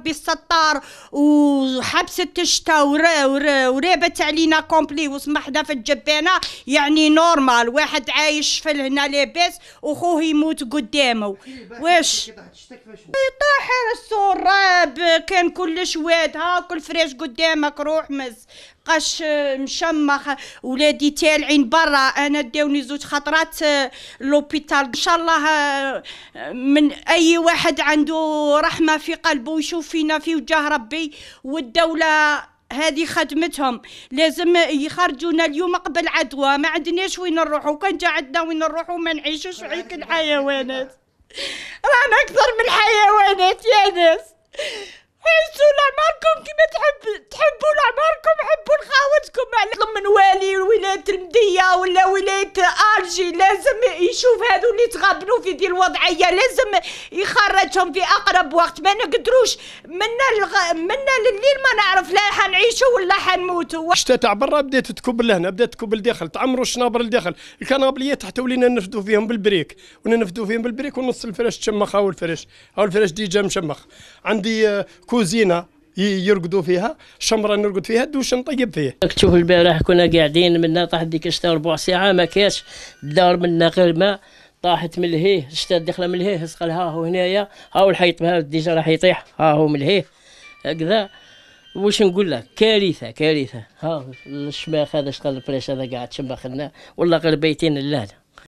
ربي الستار الشتاء ورابت علينا كومبلي وسمحنا في الجبانه يعني نورمال واحد عايش في هنا لاباس وخوه يموت قدامه إيه، واش إيه، طاح السراب كان كل شواد ها كل فريش قدامك روح مز قش مشمخ ولادي تالعين برا انا داوني زوج خطرات آه، لوبيتال ان شاء الله آه، من اي واحد عنده رحمه في قلبه يشوف فينا في وجه ربي والدولة هذه خدمتهم لازم يخرجونا اليوم قبل عدوى ما عندناش وين نروحوا كان جا عندنا وين نروحوا ما نعيشوش عيك الحيوانات رانا اكثر من الحيوانات على من والي ولايه المديه ولا ولايه ارجي لازم يشوف هذو اللي تغابنوا في دي الوضعيه لازم يخرجهم في اقرب وقت ما نقدروش منا الغ... منا لليل ما نعرف لا حنعيشوا ولا حنموتوا شتا تاع برا بدات تكب لهنا بدات تكب لداخل تعمروا الشنابر لداخل الكنابليات حتى ولينا نفدوا فيهم بالبريك وننفدوا فيهم بالبريك ونص الفراش تشمخ هاو الفراش هاو الفراش ديجا مشمخ عندي كوزينه يرقدوا فيها شمره نرقد فيها دوش نطيب فيه تشوف البارح كنا قاعدين منا طاح ديك الشتاء ربع ساعه ما كاش الدار منا غير ما طاحت من الهيه الشتا داخله من الهيه ها هو هنايا ها هو الحيط ديجا راح يطيح ها هو من الهيه هكذا واش نقول لك كارثه كارثه ها الشماخ هذا شغل البريش هذا قاعد شماخ لنا والله غير بيتين اللعنه